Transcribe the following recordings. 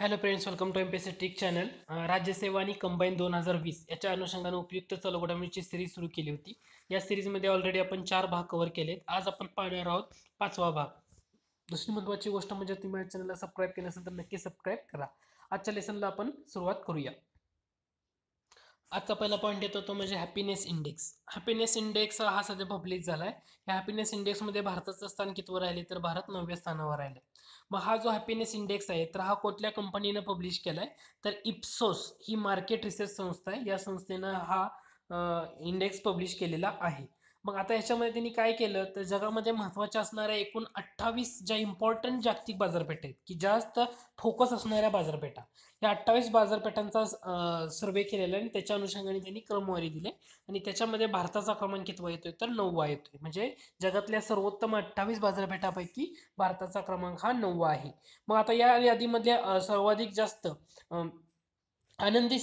hello friends welcome to M P C tick channel राज्यसेवा आणि combine दोन हजार वीस याच्या अनुषंगाने उपयुक्त चालू सिरीज सुरू केली होती या सिरीजमध्ये ऑलरेडी आपण चार भाग कव्हर केलेत आज आपण पाहणार आहोत पाचवा भाग दुसरी महत्त्वाची गोष्ट म्हणजे तुम्ही या चॅनलला सबस्क्राईब केलं असेल तर नक्की सबस्क्राईब करा आजच्या लेसनला आपण सुरुवात करूया आजचा पहिला पॉईंट येतो तो म्हणजे हॅपीनेस इंडेक्स हॅपीनेस इंडेक्स हा सध्या पब्लिश झाला आहे या हॅपीनेस इंडेक्समध्ये भारताचं स्थान कितवर राहिले तर भारत नवव्या स्थानावर राहिले मग हा जो हॅपीनेस इंडेक्स आहे तर हा कुठल्या कंपनीनं पब्लिश केला आहे तर इप्सोस ही मार्केट रिसर्च संस्था आहे या संस्थेनं हा इंडेक्स पब्लिश केलेला आहे मग आता याच्यामध्ये त्यांनी काय केलं तर जगामध्ये महत्वाच्या असणाऱ्या एकूण अठ्ठावीस ज्या इम्पॉर्टंट जागतिक बाजारपेठ आहेत की जास्त फोकस असणाऱ्या बाजारपेठा या अठ्ठावीस बाजारपेठांचा सर्वे केलेला आणि त्याच्या अनुषंगाने त्यांनी क्रमवारी दिले आणि त्याच्यामध्ये भारताचा क्रमांक कितवा येतोय तर नववा येतोय म्हणजे जगातल्या सर्वोत्तम अठ्ठावीस बाजारपेठापैकी भारताचा क्रमांक हा नववा आहे मग आता या यादीमध्ये सर्वाधिक जास्त आनंदी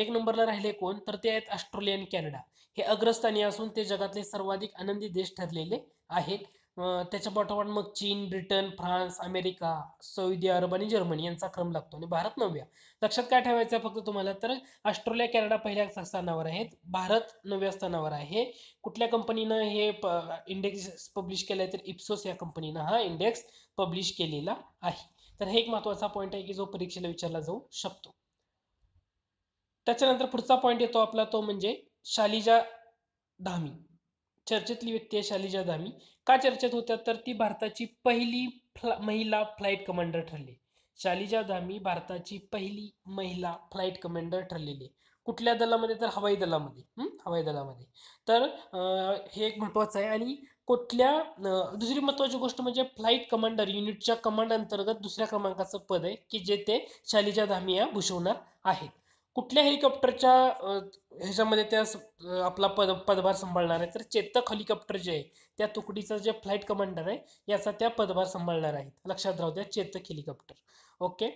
एक नंबरला राहिले कोण तर ते आहेत ऑस्ट्रेलिया आणि कॅनडा हे अग्रस्थानी असून ते जगातले सर्वाधिक आनंदी देश ठरलेले आहेत त्याच्या पाठोपाठ मग चीन Britain France America Saudi Arab आणि जर्मनी यांचा क्रम लागतो आणि भारत नव्या लक्षात काय ठेवायचं फक्त तुम्हाला तर ऑस्ट्रेलिया कॅनडा पहिल्या स्थानावर आहेत भारत नवव्या स्थानावर आहे कुठल्या कंपनीनं हे इंडेक्स पब्लिश केलाय तर इप्सोस या कंपनीनं हा इंडेक्स पब्लिश केलेला आहे तर हे एक महत्वाचा पॉईंट आहे की जो परीक्षेला विचारला जाऊ शकतो त्याच्यानंतर पुढचा पॉईंट येतो आपला तो म्हणजे शालिजा धामी चर्चेतली व्यक्ती आहे शालिजा धामी का चर्चेत होत्या तर ती भारताची पहिली फ्ला महिला फ्लाईट कमांडर ठरली शालिजा धामी भारताची पहिली महिला फ्लाईट कमांडर ठरलेली आहे कुठल्या दलामध्ये तर हवाई दलामध्ये हवाई दलामध्ये तर हे एक महत्त्वाचं आहे आणि कुठल्या दुसरी महत्त्वाची गोष्ट म्हणजे फ्लाईट कमांडर युनिटच्या कमांड अंतर्गत दुसऱ्या क्रमांकाचं पद आहे की जे ते शालिजा धामी या भूषवणार आहेत कुठल्या हेलिकॉप्टरच्या ह्याच्यामध्ये त्या आपला पद पदभार सांभाळणार आहे तर चेतक हेलिकॉप्टर जे आहे त्या तुकडीचा जे फ्लाईट कमांडर आहे याचा त्या पदभार सांभाळणार आहेत लक्षात राहू द्या चेतक हेलिकॉप्टर ओके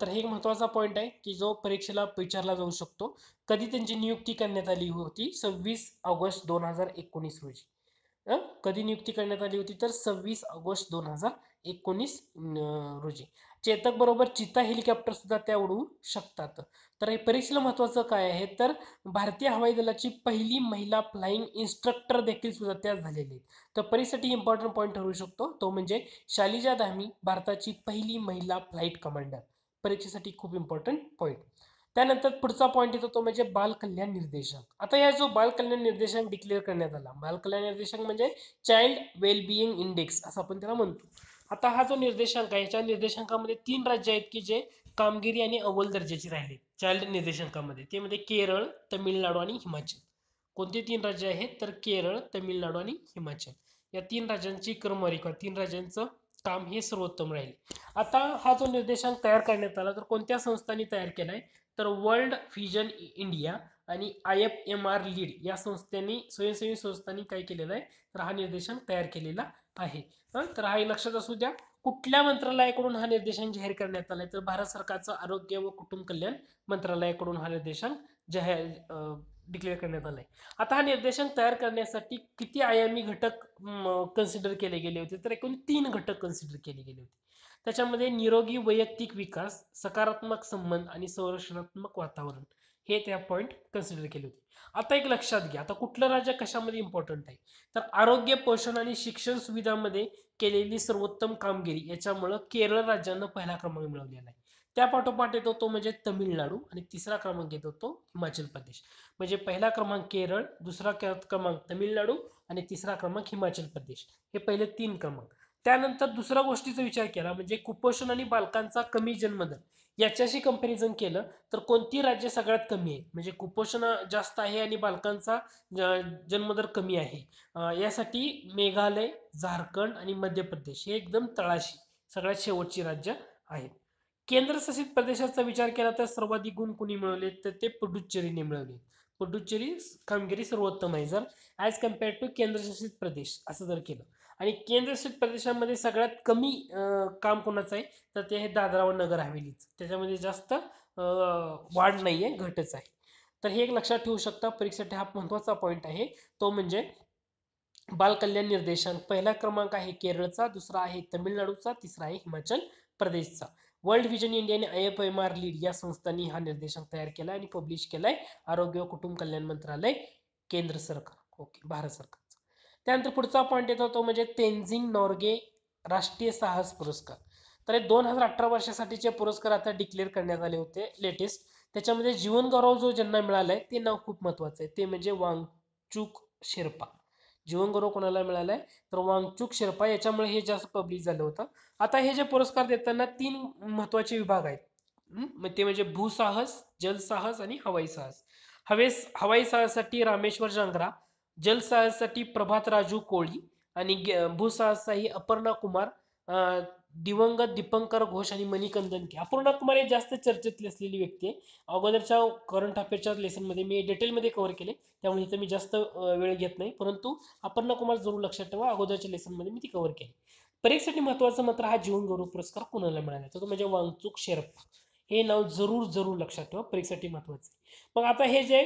तर हे एक महत्त्वाचा पॉईंट आहे की जो परीक्षेला विचारला जाऊ शकतो कधी त्यांची नियुक्ती करण्यात आली होती सव्वीस ऑगस्ट दोन हजार एकोणीस रोजी कधी नियुक्ती करण्यात आली होती तर सव्वीस ऑगस्ट दोन हजार एकोणीस रोजी चेतक बरोबर चिता हेलिकॉप्टर सुद्धा त्या उडवू शकतात तर हे परीक्षेला महत्त्वाचं काय आहे तर भारतीय हवाई दलाची पहिली महिला फ्लाईंग इन्स्ट्रक्टर देखील सुद्धा त्या झालेली तर परीक्षेसाठी इम्पॉर्टंट पॉईंट ठरू शकतो तो म्हणजे शालिजा धामी भारताची पहिली महिला फ्लाईट कमांडर परीक्षेसाठी खूप इम्पॉर्टंट पॉईंट त्यानंतर पुढचा पॉईंट येतो तो म्हणजे बाल कल्याण निर्देशक आता या जो बाल कल्याण निर्देशांक डिक्लेअर करण्यात आला बाल कल्याण निर्देशांक म्हणजे चाइल्ड वेलबिईंग इंडेक्स असं आपण त्याला म्हणतो आता हा जो निर्देशांक आहे याच्या निर्देशांकामध्ये तीन राज्य आहेत की जे कामगिरी आणि अव्वल दर्जाची राहिले चाइल्ड निर्देशांकामध्ये ते म्हणजे केरळ तमिळनाडू आणि हिमाचल कोणते तीन राज्य आहेत तर केरळ तमिळनाडू आणि हिमाचल या तीन राज्यांची क्रमवारी तीन राज्यांचं काम हे सर्वोत्तम राहील आता हा जो निर्देशांक तयार करण्यात आला तर कोणत्या संस्थांनी तयार केला आहे तर वर्ल्ड व्हिजन इंडिया आणि I F M R lead या संस्थांनी स्वयंसेवी संस्थांनी काय केलेलं आहे तर हा निर्देशांक तयार केलेला आहे तर हा लक्षात असू द्या कुठल्या मंत्रालयाकडून हा निर्देशांक जाहीर करण्यात आलाय तर भारत सरकारचं आरोग्य व कुटुंब कल्याण मंत्रालयाकडून हा निर्देशांक जाहीर डिक्लेअर करण्यात आलाय आता हा निर्देशांक तयार करण्यासाठी किती आयामी घटक कन्सिडर केले गेले होते तर एकूण तीन घटक कन्सिडर केले गेले होते त्याच्यामध्ये निरोगी वैयक्तिक विकास सकारात्मक संबंध आणि संरक्षणात्मक वातावरण हे त्या पॉईंट कन्सिडर केले होते आता एक लक्षात घ्या आता कुठलं राज्य कशामध्ये इम्पॉर्टंट आहे तर आरोग्य पोषण आणि शिक्षण सुविधामध्ये केलेली सर्वोत्तम कामगिरी याच्यामुळं केरळ राज्यानं पहिला क्रमांक मिळवलेला आहे त्यापाठोपाठ येतो तो म्हणजे तमिळनाडू आणि तिसरा क्रमांक येतो तो हिमाचल प्रदेश म्हणजे पहिला क्रमांक केरळ दुसरा क्रमांक तमिळनाडू आणि तिसरा क्रमांक हिमाचल प्रदेश हे पहिले तीन क्रमांक त्यानंतर दुसऱ्या गोष्टीचा विचार केला म्हणजे कुपोषण आणि बालकांचा कमी जन्मदर याच्याशी कंपॅरिझन केलं तर कोणती राज्य सगळ्यात कमी आहे म्हणजे कुपोषण जास्त आहे आणि बालकांचा जन्मदर कमी आहे यासाठी मेघालय झारखंड आणि मध्य प्रदेश हे एकदम तळाशी सगळ्यात शेवटची राज्य आहेत केंद्रशासित प्रदेशाचा विचार केला तर सर्वाधिक गुण कुणी मिळवले तर ते पुडुच्चेरीने मिळवले पुडुच्चेरी कामगिरी सर्वोत्तम आहे जर ॲज कम्पेअर्ड टू केंद्रशासित प्रदेश असं जर केलं आणि केंद्रशासित प्रदेशामध्ये सगळ्यात कमी काम कोणाचं आहे तर ते आहे दादरा व नगर हवेलीच त्याच्यामध्ये जास्त वाढ नाही आहे घटच आहे तर हे एक लक्षात ठेवू शकता परीक्षेसाठी हा महत्त्वाचा पॉईंट आहे तो म्हणजे बालकल्याण निर्देशांक पहिला क्रमांक आहे केरळचा दुसरा आहे तमिळनाडूचा तिसरा आहे हिमाचल प्रदेशचा वर्ल्ड व्हिजन इंडिया आणि I F M R lead या संस्थांनी हा निर्देशांक तयार केला आणि पब्लिश केलाय आरोग्य व कुटुंब कल्याण मंत्रालय केंद्र सरकार ओके भारत सरकार त्यानंतर पुढचा पॉईंट येतो तो म्हणजे तेन्झिंग नॉर्गे राष्ट्रीय साहस पुरस्कार तर हे दोन हजार अठरा वर्षासाठीचे पुरस्कार आता डिक्लेअर करण्यात आले होते लेटेस्ट त्याच्यामध्ये गौरव जो ज्यांना मिळाला आहे ते नाव खूप महत्त्वाचं आहे ते म्हणजे वांगचूक शेर्पा जीवनगौरव कोणाला मिळाला आहे तर वांगचूक शेर्पा याच्यामुळे हे जास्त पब्लिक झालं होतं आता हे जे पुरस्कार देताना तीन महत्त्वाचे विभाग आहेत ते म्हणजे भूसाहस जलसाहस आणि हवाई साहस हवेस हवाई साहसासाठी रामेश्वर जांगरा जलसाहससाठी प्रभात राजू कोळी आणि भूसाहससाठी अपर्णा कुमार दिवंगत दीपंकर घोष आणि मणिकंदन के अपूर्णा कुमार हे जास्त चर्चेतली असलेली व्यक्ती आहे अगोदरच्या करंट अफेअरच्या लेसनमध्ये मी डिटेलमध्ये कव्हर केले त्यामुळे इथं मी जास्त वेळ घेत नाही परंतु अपर्णा कुमार जरूर लक्षात ठेवा अगोदरच्या लेसनमध्ये मी ती कव्हर केली परीक्षेसाठी महत्त्वाचं मात्र हा जीवनगौरव पुरस्कार कोणाला मिळाला तर तो म्हणजे वांगचूक शेरप्पा हे नाव जरूर जरूर लक्षात ठेवा परीक्षेसाठी महत्वाचं मग आता हे जे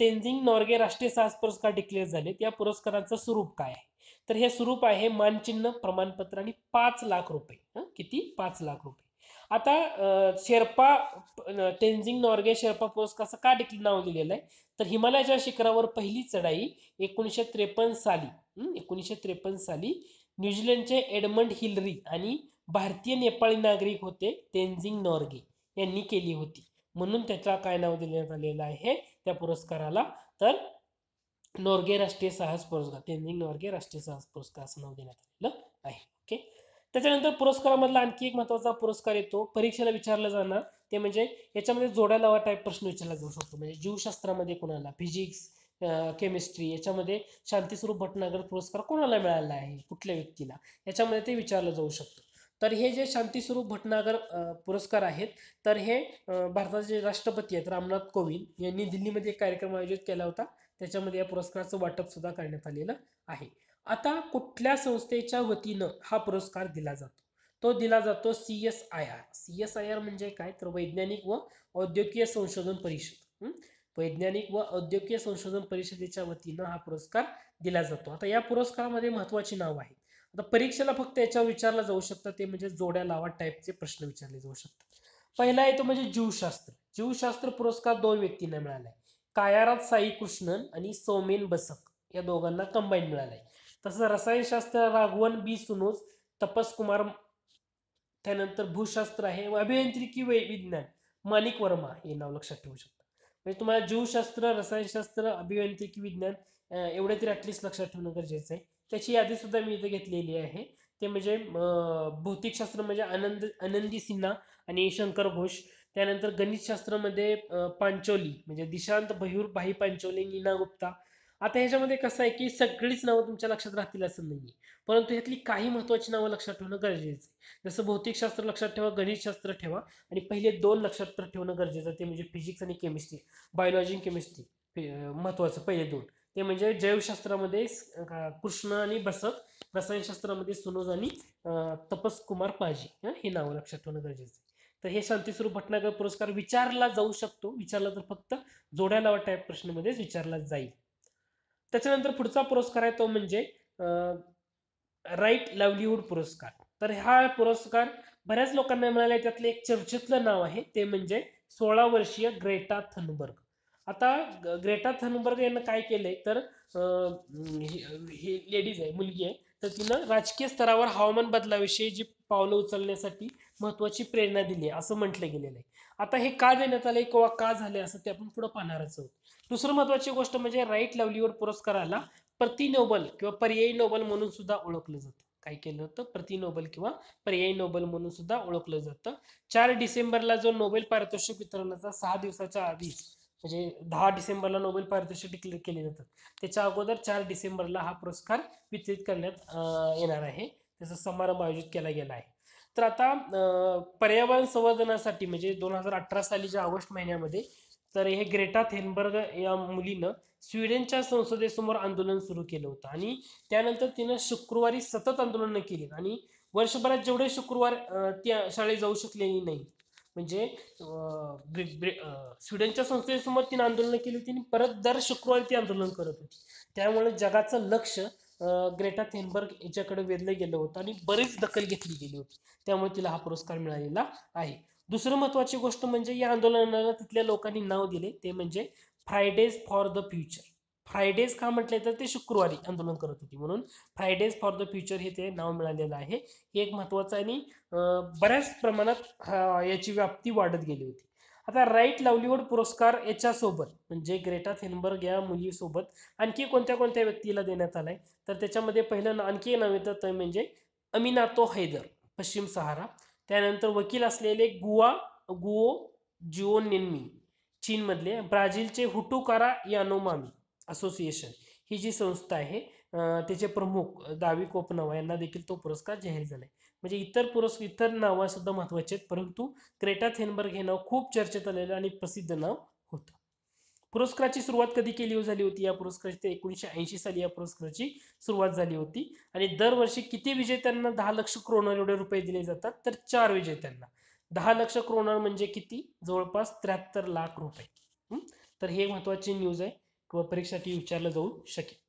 तेंजिंग नॉर्गे राष्ट्रीय साहस पुरस्कार डिक्लेअर झाले या पुरस्काराचं स्वरूप काय आहे तर हे स्वरूप आहे मानचिन्ह प्रमाणपत्र आणि पाच लाख रुपये किती पाच लाख रुपये आता शेर्पा टेन्झिंग नॉर्गे शेर्पा पुरस्काराचं का डिक्लेअर नाव दिलेलं आहे तर हिमालयाच्या शिखरावर पहिली चढाई एकोणीसशे त्रेपन्न साली एकोणीसशे त्रेपन्न साली न्यूझीलंडचे एडमंड हिलरी आणि भारतीय नेपाळी नागरिक होते तेंजिंग नॉर्गे यांनी केली होती म्हणून त्याचा काय नाव देण्यात आलेलं आहे त्या पुरस्काराला तर नॉर्गे राष्ट्रीय साहस पुरस्कार त्यांनी नॉर्गे राष्ट्रीय साहस पुरस्कार असं नाव देण्यात आलेलं आहे ओके त्याच्यानंतर पुरस्कारामधला आणखी एक महत्त्वाचा पुरस्कार येतो परीक्षेला विचारला जाणार ते म्हणजे याच्यामध्ये जोड्या लावा टाईप प्रश्न विचारला जाऊ शकतो म्हणजे जीवशास्त्रामध्ये कोणाला फिजिक्स केमिस्ट्री याच्यामध्ये शांतीस्वरूप भटनागर पुरस्कार कोणाला मिळाला आहे कुठल्या व्यक्तीला याच्यामध्ये ते विचारलं जाऊ शकतं तर हे जे शांतीस्वरूप भटनागर पुरस्कार आहेत तर हे भारताचे राष्ट्रपती आहेत रामनाथ कोविंद यांनी दिल्लीमध्ये एक कार्यक्रम आयोजित केला होता त्याच्यामध्ये या पुरस्काराचं वाटप सुद्धा करण्यात आलेलं आहे आता कुठल्या संस्थेच्या वतीनं हा पुरस्कार दिला जातो तो दिला जातो C S I R C S I R म्हणजे काय तर वैज्ञानिक व औद्योगिक संशोधन परिषद वैज्ञानिक व औद्योगिक संशोधन परिषदेच्या वतीनं हा पुरस्कार दिला जातो आता या पुरस्कारामध्ये महत्वाची नाव आहे आता परीक्षेला फक्त याच्यावर विचारलं जाऊ शकतं ते म्हणजे जोड्या लावा टाईपचे प्रश्न विचारले जाऊ शकतात पहिला आहे तो म्हणजे जीवशास्त्र जीवशास्त्र पुरस्कार दोन व्यक्तींना मिळालाय कायारात साई कृष्णन आणि सौमेन बसक या दोघांना कंबाईन मिळालाय तसं रसायनशास्त्र राघवन बी सुनोज तपस कुमार त्यानंतर भूशास्त्र आहे अभियांत्रिकी विज्ञान माणिक वर्मा हे नाव लक्षात ठेवू शकता म्हणजे तुम्हाला जीवशास्त्र रसायनशास्त्र अभियांत्रिकी विज्ञान एवढे तरी ॲटलिस्ट लक्षात ठेवणं गरजेचं आहे त्याची सुद्धा मी इथे घेतलेली आहे ते म्हणजे भौतिकशास्त्र म्हणजे आनंद आनंदी सिन्हा आणि शंकर घोष त्यानंतर गणितशास्त्रामध्ये पांचोली म्हणजे दिशांत भयूर भाई पांचोली नीना गुप्ता आता ह्याच्यामध्ये कसं आहे की सगळीच नावं तुमच्या लक्षात राहतील असं नाही परंतु ह्यातली काही महत्वाची नावं लक्षात ठेवणं गरजेचं आहे जसं भौतिकशास्त्र लक्षात ठेवा गणितशास्त्र ठेवा आणि पहिले दोन लक्षात ठेवणं गरजेचं ते म्हणजे फिजिक्स आणि केमिस्ट्री बायोलॉजी केमिस्ट्री महत्वाचं पहिले दोन ते म्हणजे जैवशास्त्रामध्ये कृष्ण आणि बसत रसायनशास्त्रामध्ये सुनोज आणि तपस कुमार पाजी हे नाव लक्षात ठेवणं गरजेचं आहे तर हे शांतीस्वरूप भटनागर पुरस्कार विचारला जाऊ शकतो विचारला तर फक्त जोड्या लावा टाईप प्रश्नेमध्ये विचारला जाईल त्याच्यानंतर पुढचा पुरस्कार आहे तो म्हणजे राईट लाईव्हलीहूड पुरस्कार तर हा पुरस्कार बऱ्याच लोकांना मिळाला त्यातलं एक चर्चेतलं नाव आहे ते म्हणजे सोळा वर्षीय ग्रेटा थनबर्ग आता ग्रेटा थनबर्ग यांना काय केलंय तर ही लेडीज आहे मुलगी आहे तर तिनं राजकीय स्तरावर हवामान बदलाविषयी जी पावलं उचलण्यासाठी महत्वाची प्रेरणा दिली आहे असं म्हटलं गेलेलं आहे आता हे का देण्यात आलंय किंवा का झालंय असं ते आपण पुढे पाहणारच आहोत दुसरं महत्वाची गोष्ट म्हणजे राईट लवलीवर पुरस्काराला प्रतिनोबल किंवा पर्यायी नोबल म्हणून सुद्धा ओळखलं जातं काय केलं प्रति नोबल किंवा पर्यायी नोबल म्हणून सुद्धा ओळखलं जातं चार डिसेंबरला जो नोबेल पारितोषिक वितरणाचा सहा दिवसाच्या आधीच म्हणजे दहा डिसेंबरला नोबेल पारितोषिक डिक्लेअर केले जातात त्याच्या अगोदर चार डिसेंबरला हा पुरस्कार वितरित करण्यात येणार आहे त्याचा समारंभ आयोजित केला गेला आहे तर आता पर्यावरण संवर्धनासाठी म्हणजे दोन हजार अठरा सालीच्या ऑगस्ट महिन्यामध्ये तर हे ग्रेटा थेनबर्ग या मुलीनं स्वीडनच्या संसदेसमोर आंदोलन सुरू केलं होतं आणि त्यानंतर तिनं शुक्रवारी सतत आंदोलनं केली आणि वर्षभरात जेवढे शुक्रवार त्या शाळेत जाऊ शकलेली नाही म्हणजे स्वीडनच्या संस्थेसमोर तिने आंदोलनं केली होती आणि परत दर शुक्रवारी ती आंदोलन करत होती त्यामुळे जगाचं लक्ष ग्रेटा थेनबर्ग याच्याकडे वेधलं गेलं होतं आणि बरीच दखल घेतली गेली होती त्यामुळे तिला हा पुरस्कार मिळालेला आहे दुसरं महत्त्वाची गोष्ट म्हणजे या आंदोलनाला तिथल्या लोकांनी नाव दिले ते म्हणजे Fridays for the future Fridays का म्हटले तर ते शुक्रवारी आंदोलन करत होती म्हणून फ्रायडेज फॉर द फ्युचर हे ते नाव मिळालेलं आहे हे एक महत्त्वाचं आणि बऱ्याच प्रमाणात याची व्याप्ती वाढत गेली होती आता राईट लावलीवूड पुरस्कार याच्यासोबत म्हणजे ग्रेटा थेनबर्ग या मुलीसोबत आणखी कोणत्या कोणत्या व्यक्तीला देण्यात आलाय तर त्याच्यामध्ये पहिलं आणखी नाव येतं ते म्हणजे अमिनातो हैदर पश्चिम सहारा त्यानंतर वकील असलेले गुआ गुओ जिओ निन्मी चीनमधले ब्राझीलचे हुटुकारा यानोमामी असोसिएशन ही जी संस्था आहे त्याचे प्रमुख दावी कोपनावा यांना देखील तो पुरस्कार जाहीर झाला म्हणजे इतर पुरस्कार इतर सुद्धा महत्त्वाचे आहेत परंतु क्रेटा थेनबर्ग हे नाव खूप चर्चेत आलेलं आणि प्रसिद्ध नाव होतं पुरस्काराची सुरुवात कधी केली हो झाली होती या पुरस्काराची ते एकोणीसशे ऐंशी साली या पुरस्काराची सुरुवात झाली होती आणि दरवर्षी किती विजेत्यांना दहा लक्ष क्रोनर एवढे रुपये दिले जातात तर चार विजेत्यांना दहा लक्ष क्रोनर म्हणजे किती जवळपास त्र्याहत्तर लाख रुपये तर हे महत्वाची न्यूज आहे किंवा परीक्षेसाठी विचारलं जाऊ शकेल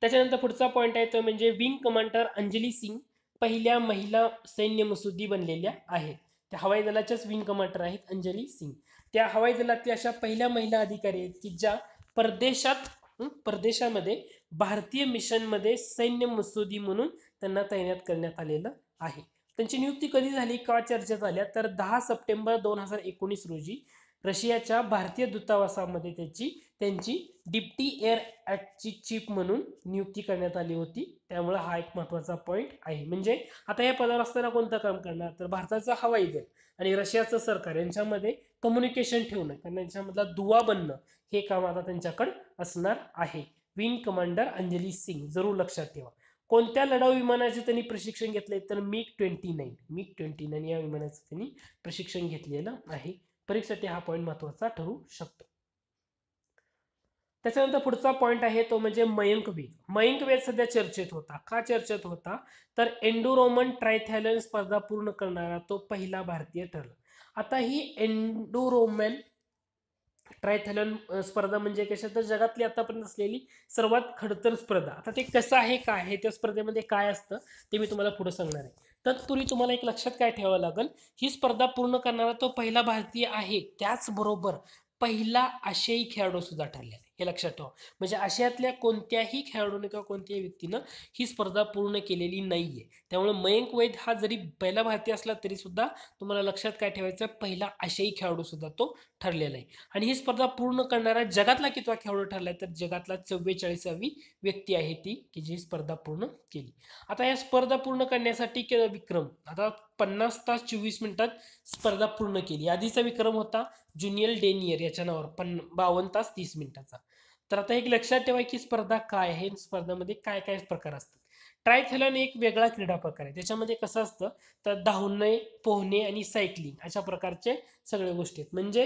त्याच्यानंतर पुढचा पॉईंट आहे तो म्हणजे विंग कमांडर अंजली सिंग पहिल्या महिला सैन्य मसुदी बनलेल्या आहेत त्या हवाई दलाच्याच विंग कमांडर आहेत अंजली सिंग त्या हवाई दलातल्या अशा पहिल्या महिला अधिकारी आहेत की ज्या परदेशात परदेशामध्ये भारतीय मिशनमध्ये सैन्य मसुदी म्हणून त्यांना तैनात करण्यात आलेलं आहे त्यांची नियुक्ती कधी झाली का चर्चा झाल्या तर दहा सप्टेंबर दोन हजार एकोणीस रोजी रशियाच्या भारतीय दूतावासामध्ये त्याची त्यांची डिप्टी एअर ॲक्टची चीफ म्हणून नियुक्ती करण्यात आली होती त्यामुळे हा एक महत्त्वाचा पॉईंट आहे म्हणजे आता या पदावर असताना कोणतं काम करणार तर भारताचा हवाई दल आणि रशियाचं सरकार यांच्यामध्ये कम्युनिकेशन ठेवणं कारण यांच्यामधला दुवा बनणं हे काम आता त्यांच्याकडं असणार आहे विंग कमांडर अंजली सिंग जरूर लक्षात ठेवा कोणत्या लढाऊ विमानाचे त्यांनी प्रशिक्षण घेतले तर MiG twenty nine MiG twenty nine या विमानाचं त्यांनी प्रशिक्षण घेतलेलं आहे परीक्षेसाठी हा पॉईंट महत्त्वाचा ठरू शकतो त्याच्यानंतर पुढचा पॉईंट आहे तो म्हणजे मयंक वेग मयंक वेग सध्या चर्चेत होता का चर्चेत होता तर एंडुरोमन ट्रायथॅलन स्पर्धा पूर्ण करणारा तो पहिला भारतीय ठरला आता ही एन्डोरोमन ट्रायथॅलन स्पर्धा म्हणजे कशा तर जगातली आतापर्यंत असलेली सर्वात खडतर स्पर्धा आता ते कसं आहे काय आहे त्या स्पर्धेमध्ये काय असतं ते मी तुम्हाला पुढे सांगणार आहे तत्पूर्वी तुम्हाला एक लक्षात काय ठेवावं लागेल ही स्पर्धा पूर्ण करणारा तो पहिला भारतीय आहे त्याचबरोबर पहिला आशियाई खेळाडू सुद्धा ठरलेला हे लक्षात ठेवा म्हणजे आशियातल्या कोणत्याही खेळाडूने किंवा कोणत्याही व्यक्तीनं ही स्पर्धा पूर्ण केलेली नाही आहे त्यामुळे मयंक वैद्य हा जरी पहिला भारतीय असला तरी सुद्धा तुम्हाला लक्षात काय ठेवायचं पहिला आशियाई खेळाडू सुद्धा तो ठरलेला आहे आणि ही स्पर्धा पूर्ण करणारा जगातला कितवा खेळाडू ठरला तर जगातला चव्वेचाळीसावी व्यक्ती आहे ती की जी स्पर्धा पूर्ण केली आता या स्पर्धा पूर्ण करण्यासाठी विक्रम आता पन्नास तास चोवीस मिनिटात स्पर्धा पूर्ण केली आधीचा विक्रम होता ज्युनियर डेनियर याच्या नावावर पन्न बावन्न तास तीस मिनिटाचा तर आता एक लक्षात ठेवा की स्पर्धा काय आहे स्पर्धामध्ये काय काय प्रकार असतात ट्रायथलॉन एक वेगळा क्रीडा प्रकार आहे त्याच्यामध्ये कसं असतं तर धावणे पोहणे आणि सायकलिंग अशा प्रकारचे सगळे गोष्टी आहेत म्हणजे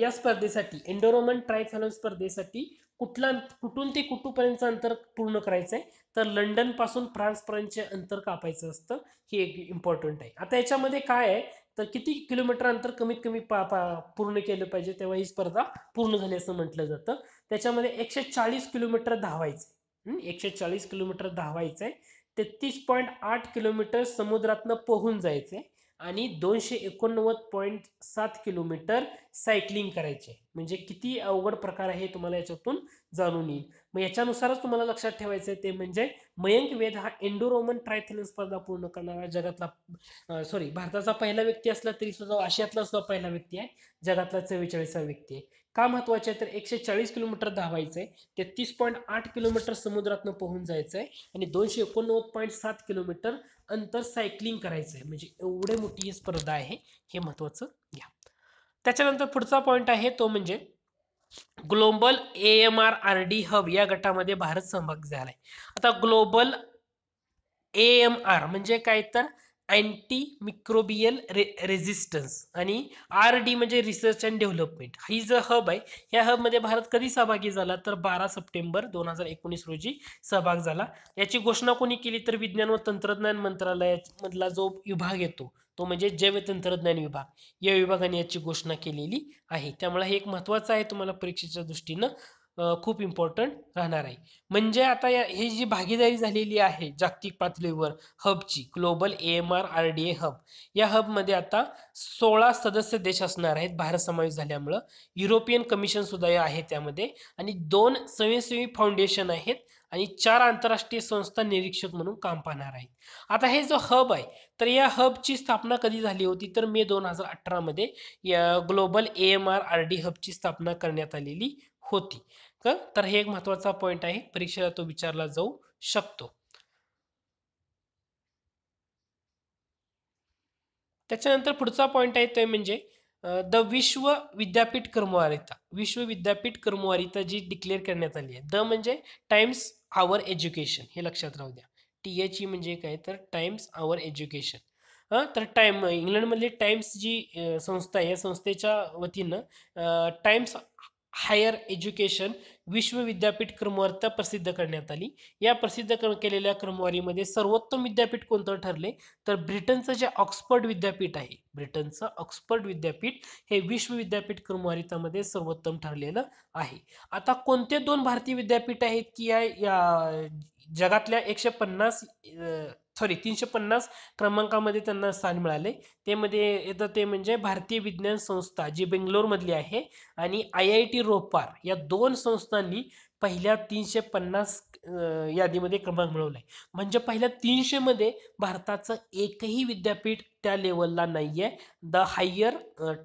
या स्पर्धेसाठी एन्डोरोमन ट्रायथलॉन स्पर्धेसाठी कुठला कुठून ते कुठूपर्यंतचं अंतर पूर्ण करायचं आहे तर लंडनपासून फ्रान्सपर्यंतचे अंतर कापायचं असतं हे एक इम्पॉर्टंट आहे आता याच्यामध्ये काय आहे तर किती किलोमीटर अंतर कमीत कमी पा पा पूर्ण केलं पाहिजे तेव्हा ही स्पर्धा पूर्ण झाली असं म्हटलं जातं त्याच्यामध्ये एकशे चाळीस किलोमीटर धावायचं एकशे चाळीस किलोमीटर धावायचं आहे तेहतीस पॉईंट आठ किलोमीटर समुद्रातनं पोहून जायचं आहे आणि दोनशे एकोणनव्वद पॉईंट सात किलोमीटर सायकलिंग करायचे म्हणजे किती अवघड प्रकार आहे तुम्हाला याच्यातून जाणून येईल मग याच्यानुसारच तुम्हाला लक्षात ठेवायचं आहे ते म्हणजे मयंक वेद हा इंडो रोमन ट्रायथलन स्पर्धा पूर्ण करणारा जगातला सॉरी भारताचा पहिला व्यक्ती असला तरी सुद्धा आशियातला सुद्धा पहिला व्यक्ती आहे जगातला चव्वेचाळीसा व्यक्ती आहे का महत्वाचे आहे तर एकशे चाळीस किलोमीटर धावायचं आहे तेहतीस पॉईंट आठ किलोमीटर समुद्रातनं पोहून जायचं आहे आणि दोनशे एकोणनव्वद पॉईंट सात किलोमीटर अंतर सायक्लिंग करायचं आहे म्हणजे एवढे मोठी स्पर्धा आहे हे महत्त्वाचं घ्या त्याच्यानंतर पुढचा पॉइंट आहे तो म्हणजे global A M R R D hub या गटामध्ये भारत सहभाग झाला आहे आता ग्लोबल ए एम आर म्हणजे काय तर अँटी मिक्रोबियल रे रेझिस्टन्स आणि आर डी म्हणजे रिसर्च अँड डेव्हलपमेंट ही जो हब आहे या हबमध्ये भारत कधी सहभागी झाला तर बारा सप्टेंबर दोन हजार एकोणीस रोजी सहभाग झाला याची घोषणा कोणी केली तर विज्ञान व तंत्रज्ञान मंत्रालयामधला जो विभाग येतो तो म्हणजे जैवतंत्रज्ञान विभाग या विभागाने याची घोषणा केलेली आहे त्यामुळे हे एक महत्त्वाचं आहे तुम्हाला परीक्षेच्या दृष्टीनं खूप इम्पॉर्टंट राहणार आहे म्हणजे आता या ही जी भागीदारी झालेली आहे जागतिक पातळीवर हबची global A M R R D a hub या हबमध्ये आता सोळा सदस्य देश असणार आहेत भारत समावेश झाल्यामुळं युरोपियन कमिशन सुद्धा आहे त्यामध्ये आणि दोन स्वयंसेवी फाउंडेशन आहेत आणि चार आंतरराष्ट्रीय संस्था निरीक्षक म्हणून काम पाहणार आहेत आता हे जो हब आहे तर या हबची स्थापना कधी झाली होती तर मे दोन हजार अठरामध्ये या global A M R R D हबची स्थापना करण्यात आलेली होती तर हे एक महत्वाचा पॉईंट आहे परीक्षेला तो विचारला जाऊ शकतो त्याच्यानंतर पुढचा पॉईंट आहे तो म्हणजे द विश्व विद्यापीठ क्रमवारिता विश्व विद्यापीठ कर्मवारिता जी डिक्लेअर करण्यात आली आहे द म्हणजे टाइम्स आवर एज्युकेशन हे लक्षात राहू द्या टी एच ई म्हणजे काय तर टाइम्स आवर एज्युकेशन तर टाइम इंग्लंडमधली टाइम्स जी संस्था आहे या संस्थेच्या वतीनं टाइम्स हायर एज्युकेशन विश्व विद्यापीठ क्रमवारता प्रसिद्ध करण्यात आली या प्रसिद्ध केलेल्या क्रमवारीमध्ये सर्वोत्तम विद्यापीठ कोणतं ठरले तर ब्रिटनचं जे ऑक्सफर्ड विद्यापीठ आहे ब्रिटनचं ऑक्सफर्ड विद्यापीठ हे विश्वविद्यापीठ विद्यापीठ क्रमवारितामध्ये सर्वोत्तम ठरलेलं आहे आता कोणते दोन भारतीय विद्यापीठ आहेत की या जगातल्या एकशे पन्नास सॉरी तीनशे पन्नास क्रमांकामध्ये त्यांना स्थान मिळाले ते मध्ये येतं ते म्हणजे भारतीय विज्ञान संस्था जी बेंगलोरमधली आहे आणि आय आय टी रोपार या दोन संस्थांनी पहिल्या तीनशे पन्नास यादीमध्ये क्रमांक मिळवलाय आहे म्हणजे पहिल्या तीनशेमध्ये भारताचं एकही विद्यापीठ त्या लेवलला नाही आहे द हायर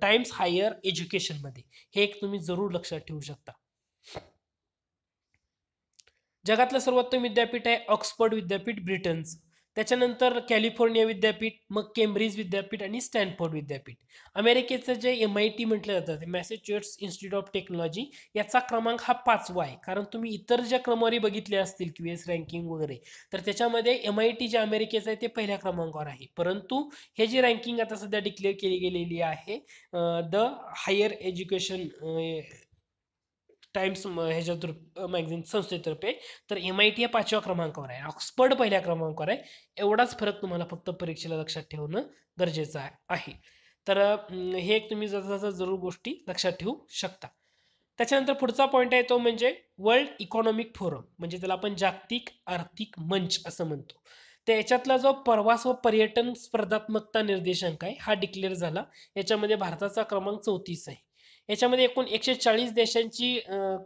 टाइम्स हायर एज्युकेशनमध्ये हे एक तुम्ही जरूर लक्षात ठेवू शकता जगातलं सर्वोत्तम विद्यापीठ आहे ऑक्सफर्ड विद्यापीठ ब्रिटन्स त्याच्यानंतर कॅलिफोर्निया विद्यापीठ मग केम्ब्रिज विद्यापीठ आणि स्टॅनफोर्ड विद्यापीठ अमेरिकेचं जे एम आय टी म्हटलं जातं मॅसेच्युअट्स इन्स्टिट्यूट ऑफ टेक्नॉलॉजी याचा क्रमांक हा पाचवा आहे कारण तुम्ही इतर ज्या क्रमवारी बघितल्या असतील क्यू एस रँकिंग वगैरे तर त्याच्यामध्ये एम आय टी जे अमेरिकेचं आहे ते पहिल्या क्रमांकावर आहे परंतु हे जी रँकिंग आता सध्या डिक्लेअर केली गेलेली आहे द हायर एज्युकेशन टाइम्स ह्याच्यातर्फे मॅगझिन संस्थेतर्फे तर एम आय टी या पाचव्या क्रमांकावर आहे ऑक्सफर्ड पहिल्या क्रमांकावर आहे एवढाच फरक तुम्हाला फक्त परीक्षेला लक्षात ठेवणं गरजेचं आहे तर हे एक तुम्ही जसा जरूर गोष्टी लक्षात ठेवू शकता त्याच्यानंतर पुढचा पॉईंट आहे तो म्हणजे वर्ल्ड इकॉनॉमिक फोरम म्हणजे त्याला आपण जागतिक आर्थिक मंच असं म्हणतो तर याच्यातला जो प्रवास व पर्यटन स्पर्धात्मकता निर्देशांक आहे हा डिक्लेअर झाला याच्यामध्ये भारताचा क्रमांक चौतीस आहे याच्यामध्ये एकूण एकशे चाळीस देशांची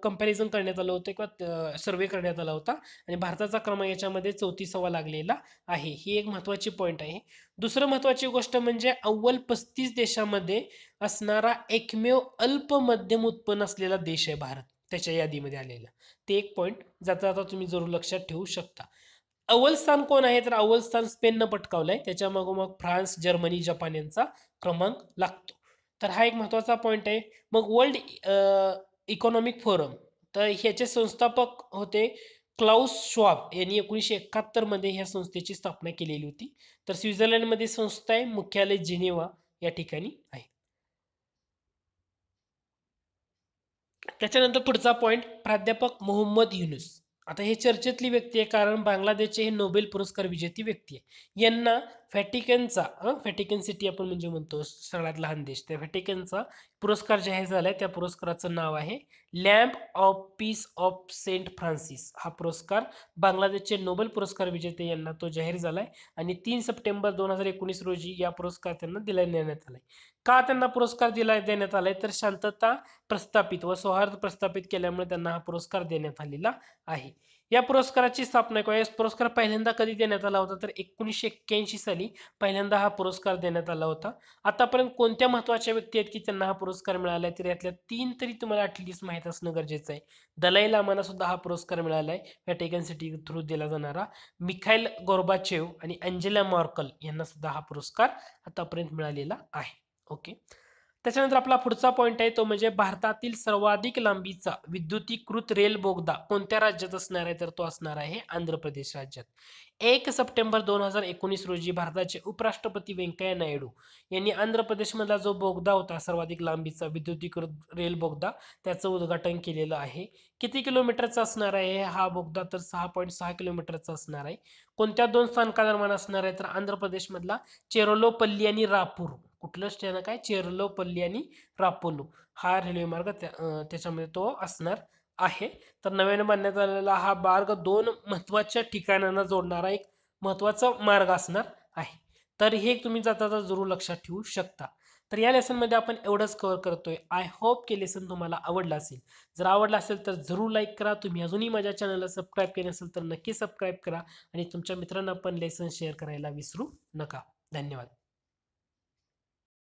कंपॅरिझन करण्यात आलं होतं किंवा सर्वे करण्यात आला होता आणि भारताचा क्रमांक याच्यामध्ये चौतीसावा लागलेला आहे ही एक महत्त्वाची पॉईंट आहे दुसरं महत्त्वाची गोष्ट म्हणजे अव्वल पस्तीस देशामध्ये असणारा एकमेव अल्प मध्यम उत्पन्न असलेला देश आहे भारत त्याच्या यादीमध्ये आलेला ते एक पॉईंट जाता आता तुम्ही जरूर लक्षात ठेवू शकता अव्वल स्थान कोण आहे तर अव्वल स्थान स्पेननं पटकावलं आहे त्याच्या मग फ्रान्स जर्मनी जपान यांचा क्रमांक लागतो तर हा एक महत्त्वाचा पॉईंट आहे मग वर्ल्ड इकॉनॉमिक फोरम तर ह्याचे संस्थापक होते क्लाउस श्वाब यांनी एकोणीसशे एकाहत्तरमध्ये ह्या संस्थेची स्थापना केलेली होती तर स्वित्झर्लंडमध्ये संस्था आहे मुख्यालय जिनेवा या ठिकाणी आहे त्याच्यानंतर पुढचा पॉईंट प्राध्यापक मोहम्मद युनुस आता हे चर्चेतली व्यक्ती आहे कारण बांगलादेशचे हे नोबेल पुरस्कार विजेती व्यक्ती आहे यांना फॅटिकनचा फॅटिकन सिटी आपण म्हणजे म्हणतो सगळ्यात लहान देश त्या फॅटिकनचा पुरस्कार जाहीर झाला आहे त्या पुरस्काराचं नाव आहे Lamp of Peace of Saint Francis हा पुरस्कार बांगलादेशचे नोबेल पुरस्कार विजेते यांना तो जाहीर झाला आहे आणि तीन सप्टेंबर दोन हजार एकोणीस रोजी या पुरस्कार त्यांना दिला देण्यात आला का त्यांना पुरस्कार दिला देण्यात आलाय तर शांतता प्रस्थापित व सौहार्द प्रस्थापित केल्यामुळे त्यांना हा पुरस्कार देण्यात आलेला आहे या पुरस्काराची स्थापना किंवा पुरस्कार पहिल्यांदा कधी देण्यात आला होता तर एकोणीसशे एक्क्याऐंशी साली पहिल्यांदा हा पुरस्कार देण्यात आला होता आतापर्यंत कोणत्या महत्वाच्या व्यक्ती आहेत की त्यांना हा पुरस्कार मिळाला आहे तर यातल्या तीन तरी तुम्हाला अटलिस्ट माहीत असणं गरजेचं आहे दलाई लामाना सुद्धा हा पुरस्कार मिळाला आहे व्हॅटिकन सिटी थ्रू दिला जाणारा मिखाईल गोरबाचेव आणि अंजेला मॉर्कल यांना सुद्धा हा पुरस्कार आतापर्यंत मिळालेला आहे ओके त्याच्यानंतर आपला पुढचा पॉईंट आहे तो म्हणजे भारतातील सर्वाधिक लांबीचा विद्युतीकृत रेल बोगदा कोणत्या राज्यात असणार आहे तर तो असणार आहे आंध्र प्रदेश राज्यात एक सप्टेंबर दोन हजार एकोणीस रोजी भारताचे उपराष्ट्रपती व्यंकय्या नायडू यांनी आंध्र प्रदेशमधला जो बोगदा होता सर्वाधिक लांबीचा विद्युतीकृत रेल बोगदा त्याचं उद्घाटन केलेलं आहे किती किलोमीटरचा असणार आहे हा बोगदा तर सहा पॉईंट सहा किलोमीटरचा असणार आहे कोणत्या दोन स्थानकादरम्यान असणार आहे तर आंध्र प्रदेशमधला चेरोलोपल्ली आणि रापूर कुठलं स्टेशन आहे चेरलो चेरलोपल्ली आणि रापोलो हा रेल्वे मार्ग त्याच्यामध्ये तो असणार आहे तर नव्याने बांधण्यात आलेला हा मार्ग दोन महत्त्वाच्या ठिकाणांना जोडणारा एक महत्त्वाचा मार्ग असणार आहे तर हे तुम्ही जाता जाता जरूर लक्षात ठेवू शकता तर या लेसनमध्ये आपण एवढंच कव्हर करतोय आय होप की लेसन तुम्हाला आवडला असेल जर आवडला असेल तर जरूर लाईक करा तुम्ही अजूनही माझ्या चॅनलला सबस्क्राईब केले असेल तर नक्की सबस्क्राईब करा आणि तुमच्या मित्रांना पण लेसन शेअर करायला विसरू नका धन्यवाद